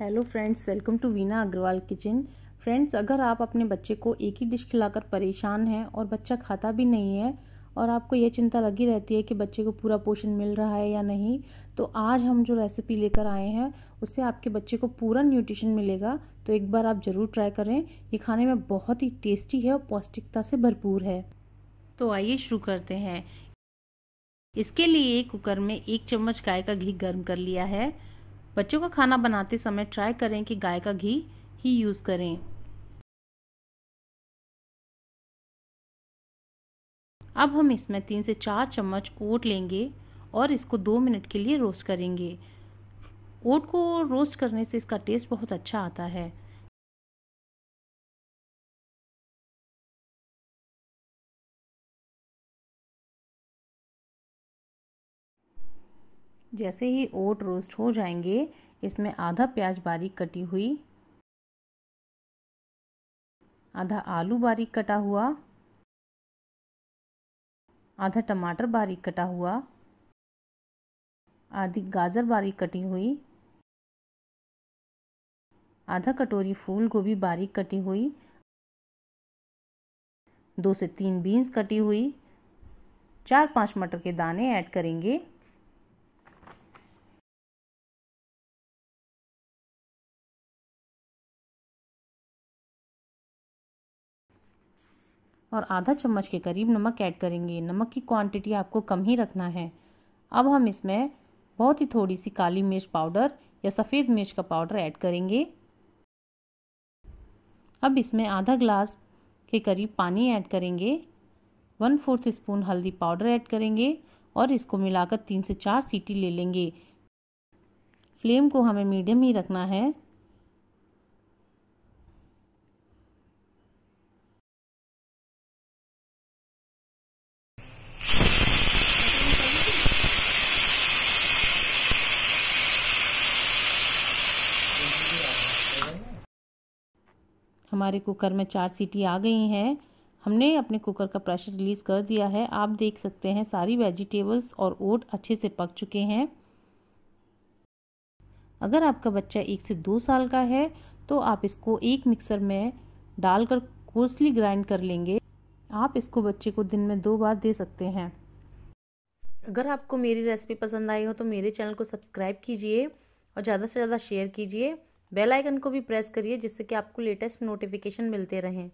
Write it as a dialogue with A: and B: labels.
A: hello friends welcome to Veena Agarwal kitchen friends अगर आप अपने बच्चे को एक ही डिश खिलाकर परेशान हैं और बच्चा खाता भी नहीं है और आपको यह चिंता लगी रहती है कि बच्चे को पूरा पोषण मिल रहा है या नहीं तो आज हम जो रेसिपी लेकर आए हैं उससे आपके बच्चे को पूरा न्यूट्रिशन मिलेगा तो एक बार आप ज़रूर ट्राई करें ये खाने में बहुत ही टेस्टी है और पौष्टिकता से भरपूर है तो आइए शुरू करते हैं इसके लिए कुकर में एक चम्मच गाय का घी गर्म कर लिया है बच्चों का खाना बनाते समय ट्राई करें कि गाय का घी ही यूज़ करें
B: अब हम इसमें तीन से चार चम्मच ओट लेंगे और इसको दो मिनट के लिए रोस्ट करेंगे ओट को रोस्ट करने से इसका टेस्ट बहुत अच्छा आता है जैसे ही ओट रोस्ट हो जाएंगे इसमें आधा प्याज बारीक कटी हुई आधा आलू बारीक कटा हुआ आधा टमाटर बारीक कटा हुआ आधी गाजर बारीक कटी हुई आधा कटोरी फूल गोभी बारीक कटी हुई दो से तीन बीन्स कटी हुई चार पांच मटर के दाने ऐड करेंगे
A: और आधा चम्मच के करीब नमक ऐड करेंगे नमक की क्वांटिटी आपको कम ही रखना है अब हम इसमें बहुत ही थोड़ी सी काली मिर्च पाउडर या सफ़ेद मिर्च का पाउडर ऐड करेंगे अब इसमें आधा ग्लास के करीब पानी ऐड करेंगे वन फोर्थ स्पून हल्दी पाउडर ऐड करेंगे और इसको मिलाकर तीन से चार सीटी ले लेंगे फ्लेम को हमें मीडियम ही रखना है हमारे कुकर में चार सीटी आ गई हैं हमने अपने कुकर का प्रेशर रिलीज़ कर दिया है आप देख सकते हैं सारी वेजिटेबल्स और ओट अच्छे से पक चुके हैं अगर आपका बच्चा एक से दो साल का है तो आप इसको एक मिक्सर में डालकर कोर्सली ग्राइंड कर लेंगे आप इसको बच्चे को दिन में दो बार दे सकते हैं अगर आपको मेरी रेसिपी पसंद आई हो तो मेरे चैनल को सब्सक्राइब कीजिए और ज़्यादा से ज़्यादा शेयर कीजिए बेल आइकन को भी प्रेस करिए जिससे कि आपको लेटेस्ट नोटिफिकेशन मिलते रहें